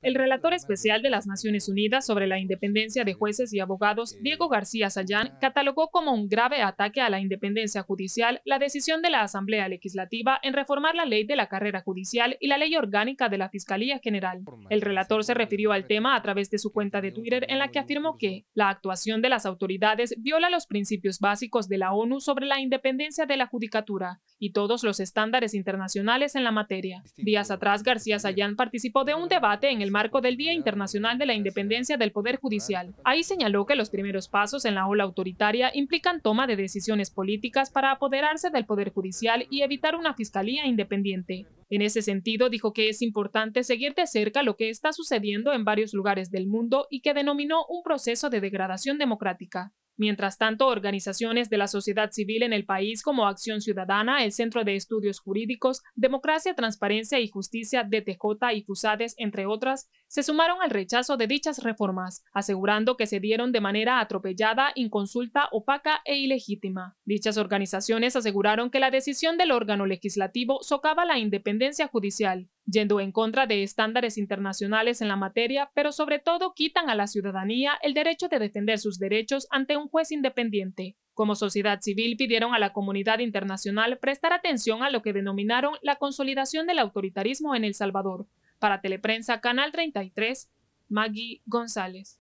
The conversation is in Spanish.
El relator especial de las Naciones Unidas sobre la independencia de jueces y abogados, Diego García Sayán, catalogó como un grave ataque a la independencia judicial la decisión de la Asamblea Legislativa en reformar la ley de la carrera judicial y la ley orgánica de la Fiscalía General. El relator se refirió al tema a través de su cuenta de Twitter en la que afirmó que la actuación de las autoridades viola los principios básicos de la ONU sobre la independencia de la judicatura y todos los estándares internacionales en la materia. Días atrás, García Sayán participó de un debate en el marco del Día Internacional de la Independencia del Poder Judicial. Ahí señaló que los primeros pasos en la ola autoritaria implican toma de decisiones políticas para apoderarse del Poder Judicial y evitar una fiscalía independiente. En ese sentido, dijo que es importante seguir de cerca lo que está sucediendo en varios lugares del mundo y que denominó un proceso de degradación democrática. Mientras tanto, organizaciones de la sociedad civil en el país como Acción Ciudadana, el Centro de Estudios Jurídicos, Democracia, Transparencia y Justicia, DTJ y FUSADES, entre otras, se sumaron al rechazo de dichas reformas, asegurando que se dieron de manera atropellada, inconsulta, opaca e ilegítima. Dichas organizaciones aseguraron que la decisión del órgano legislativo socava la independencia judicial, yendo en contra de estándares internacionales en la materia, pero sobre todo quitan a la ciudadanía el derecho de defender sus derechos ante un juez independiente. Como sociedad civil pidieron a la comunidad internacional prestar atención a lo que denominaron la consolidación del autoritarismo en El Salvador. Para Teleprensa, Canal 33, Maggie González.